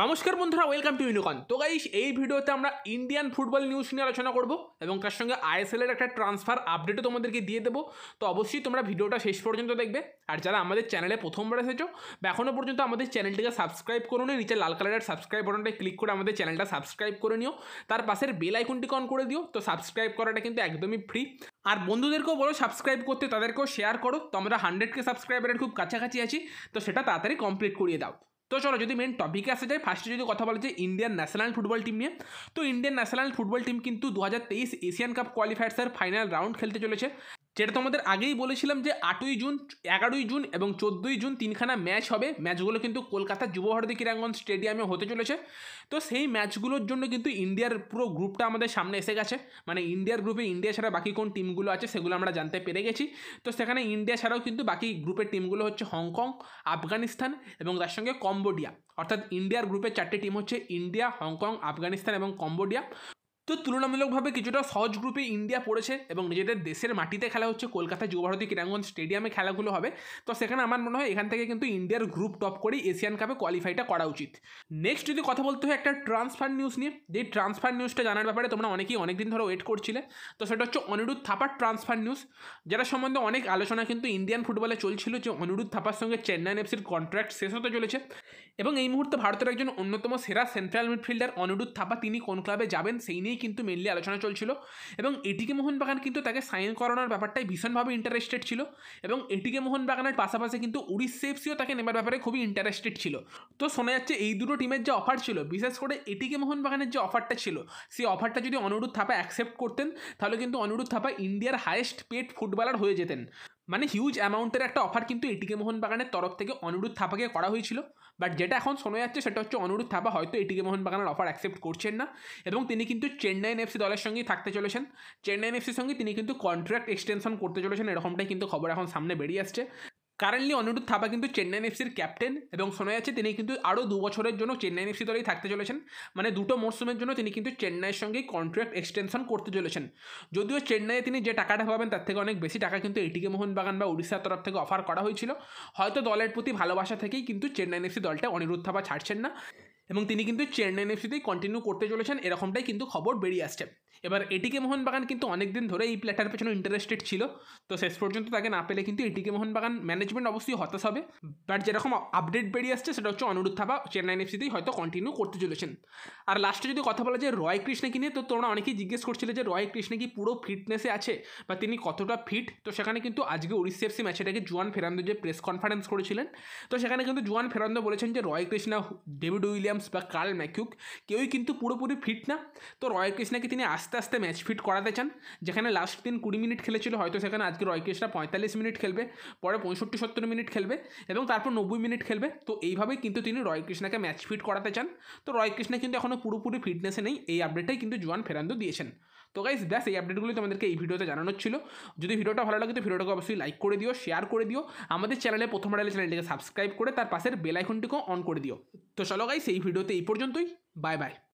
নমস্কার বন্ধুরা welcome to ইউনিকন তো গাইস এই ভিডিওতে আমরা ইন্ডিয়ান ফুটবল নিউজ নিয়ে আলোচনা করব এবং তার সঙ্গে আইএসএলের একটা ট্রান্সফার আপডেটও তোমাদেরকে দিয়ে দেবো তো অবশ্যই তোমরা ভিডিওটা শেষ পর্যন্ত দেখবে আর যারা আমাদের চ্যানেলে প্রথমবার এসেছো বা এখনও পর্যন্ত আমাদের চ্যানেলটিকে সাবস্ক্রাইব করুন নিচে লাল কালারের সাবস্ক্রাইব বাটনটা ক্লিক করে আমাদের চ্যানেলটা সাবস্ক্রাইব করে নিও তার পাশের বেল আইকনটি অন করে দিও তো সাবস্ক্রাইব করাটা কিন্তু একদমই ফ্রি আর বন্ধুদেরকেও বলো সাবস্ক্রাইব করতে তাদেরকেও শেয়ার করো তো আমরা হান্ড্রেডকে সাবস্ক্রাইবারের খুব কাছাকাছি আছি তো সেটা তাড়াতাড়ি কমপ্লিট করিয়ে দাও তো চলো যদি মেন টপিকে আসা যায় ফার্স্টে যদি কথা বলা যায় ইন্ডিয়ান ন্যাশনাল ফুটবল টিম নিয়ে তো ইন্ডিয়ান ন্যাশনাল ফুটবল টিম কিন্তু দু হাজার তেইশ এশিয়ান কাপ কোয়ালিফায়ার্সের ফাইনাল রাউন্ড খেলতে চলেছে যেটা তোমাদের আগেই বলেছিলাম যে আটই জুন এগারোই জুন এবং চোদ্দোই জুন তিনখানা ম্যাচ হবে ম্যাচগুলো কিন্তু কলকাতার যুবভারতী ক্রীড়াঙ্গন স্টেডিয়ামে হতে চলেছে তো সেই ম্যাচগুলোর জন্য কিন্তু ইন্ডিয়ার পুরো গ্রুপটা আমাদের সামনে এসে গেছে মানে ইন্ডিয়ার গ্রুপে ইন্ডিয়া ছাড়া বাকি কোন টিমগুলো আছে সেগুলো আমরা জানতে পেরে গেছি তো সেখানে ইন্ডিয়া ছাড়াও কিন্তু বাকি গ্রুপের টিমগুলো হচ্ছে হংকং আফগানিস্তান এবং তার সঙ্গে কম্বোডিয়া অর্থাৎ ইন্ডিয়ার গ্রুপের চারটে টিম হচ্ছে ইন্ডিয়া হংকং আফগানিস্তান এবং কম্বোডিয়া তো তুলনামূলকভাবে কিছুটা সহজ গ্রুপে ইন্ডিয়া পড়েছে এবং নিজেদের দেশের মাটিতে খেলা হচ্ছে কলকাতা যুবভারতী ক্রীড়াঙ্গন স্টেডিয়ামে খেলাগুলো হবে তো সেখানে আমার মনে হয় এখান থেকে কিন্তু ইন্ডিয়ার গ্রুপ টপ করেই এশিয়ান কাপে কোয়ালিফাইটা করা উচিত নেক্সট যদি কথা বলতে হয় একটা ট্রান্সফার নিউজ নিয়ে যে ট্রান্সফার নিউজটা জানার ব্যাপারে তোমরা অনেকেই অনেকদিন ধরে ওয়েট করছিলে তো সেটা হচ্ছে অনিরুদ্ধ থাপার ট্রান্সফার নিউজ যেটা সম্বন্ধে অনেক আলোচনা কিন্তু ইন্ডিয়ান ফুটবলে চলছিল যে অনিরুদ্ধ থাপার সঙ্গে চেন্নাই এফসির কন্ট্রাক্ট শেষ হতে চলেছে এবং এই মুহূর্তে ভারতের একজন অন্যতম সেরা সেন্ট্রাল মিডফিল্ডার অনিরুদ্ধ থাপা তিনি কোন ক্লাবে যাবেন সেই নিয়ে নিয়েই কিন্তু মেনলি আলোচনা চলছিল এবং এটিকে মোহনবাগান কিন্তু তাকে সাইন করানোর ব্যাপারটাই ভীষণভাবে ইন্টারেস্টেড ছিল এবং এটিকে মোহনবাগানের পাশাপাশি কিন্তু উড়িষ্যা সেফসিও তাকে নেবার ব্যাপারে খুবই ইন্টারেস্টেড ছিল তো শোনা যাচ্ছে এই দুটো টিমের যে অফার ছিল বিশেষ করে এটিকে মোহনবাগানের যে অফারটা ছিল সেই অফারটা যদি অনিরুদ্ধ থাপা অ্যাকসেপ্ট করতেন তাহলে কিন্তু অনিরুদ্ধ থাপা ইন্ডিয়ার হায়েস্ট পেড ফুটবলার হয়ে যেতেন মানে হিউজ অ্যামাউন্টের একটা অফার কিন্তু এটিকে মোহনবাগানের তরফ থেকে অনুরোধ থাপাকে করা হয়েছিল বাট যেটা এখন শোনা যাচ্ছে সেটা হচ্ছে অনুরোধ থাপা হয়তো এটিকে বাগানের অফার অ্যাকসেপ্ট করছেন না এবং তিনি কিন্তু চেন্নাইন এফসি দলের সঙ্গেই থাকতে চলেছেন চেন্নাইন এফসির সঙ্গে তিনি কিন্তু কন্ট্রাক্ট এক্সটেনশন করতে চলেছেন এরকমটাই কিন্তু খবর এখন সামনে বেরিয়ে আসছে কারেন্টলি অনিরুদ্ধ থাপা কিন্তু চেন্নাইন এফসির ক্যাপ্টেন এবং শোনা যাচ্ছে তিনি কিন্তু আরও দু বছরের জন্য চেন্নাইন এফসি দলেই থাকতে চলেছেন মানে দুটো মরশুমের জন্য তিনি কিন্তু চেন্নাইয়ের সঙ্গে কন্ট্রাক্ট এক্সটেনশন করতে চলেছেন যদিও চেন্নাইয়ে তিনি যে টাকাটা পাবেন তার থেকে অনেক বেশি টাকা কিন্তু এটিকে মোহনবাগান বা উড়িষ্যার তরফ থেকে অফার করা হয়েছিল হয়তো দলের প্রতি ভালোবাসা থেকেই কিন্তু চেন্নাইন এফসি দলটা অনিরুদ্ধ থাপা ছাড়ছেন না এবং তিনি কিন্তু চেন্নাই এফসিতেই কন্টিনিউ করতে চলেছেন এরকমটাই কিন্তু খবর বেরিয়ে আসছে এবার এটিকে মোহনবাগান কিন্তু অনেকদিন ধরে এই প্লেটার পেছনে ইন্টারেস্টেড ছিল তো শেষ পর্যন্ত তাকে না পেলে কিন্তু এটিকে মোহনবাগান ম্যানেজমেন্ট অবশ্যই হতাশ হবে বাট যেরকম আপডেট বেরিয়ে আসছে সেটা হচ্ছে অনুরোধ থাপা এফ এফসিতেই হয়তো কন্টিনিউ করতে চলেছেন আর লাস্টে যদি কথা বলা যায় রয় কৃষ্ণকে নিয়ে তো তোমরা অনেকেই জিজ্ঞেস করছিলে যে রয় কৃষ্ণ কি পুরো ফিটনেসে আছে বা তিনি কতটা ফিট তো সেখানে কিন্তু আজকে উড়িষ্যা এফসি ম্যাচেটাকে জুয়ান ফেরান্দো যে প্রেস কনফারেন্স করেছিলেন তো সেখানে কিন্তু জুয়ান ফেরান্দো বলেছেন যে Roy Krishna David William Williams বা কার্ল ম্যাকিউক কেউই কিন্তু পুরোপুরি ফিট না তো রয় কৃষ্ণাকে তিনি আস্তে আস্তে ম্যাচ ফিট করাতে চান যেখানে লাস্ট দিন কুড়ি মিনিট খেলেছিল হয়তো সেখানে আজকে রয় কৃষ্ণা পঁয়তাল্লিশ মিনিট খেলবে পরে পঁয়ষট্টি সত্তর মিনিট খেলবে এবং তারপর নব্বই মিনিট খেলবে তো এইভাবেই কিন্তু তিনি রয় কৃষ্ণাকে ম্যাচ ফিট করাতে চান তো রয় কৃষ্ণা কিন্তু এখনও পুরোপুরি ফিটনেসে নেই এই আপডেটটাই কিন্তু জোয়ান ফেরান্দো দিয়েছেন তো গাইস ব্যাস এই আপডেটগুলি তোমাদেরকে এই ভিডিওতে জানানোর ছিল যদি ভিডিওটা ভালো লাগে তো ভিডিওটাকে অবশ্যই লাইক করে দিও শেয়ার করে দিও আমাদের চ্যানেলে প্রথম চ্যানেলটিকে সাবস্ক্রাইব করে তার পাশের বেল আইকনটিকেও অন করে দিও তো চলো গাইস এই ভিডিওতে এই পর্যন্তই বাই বাই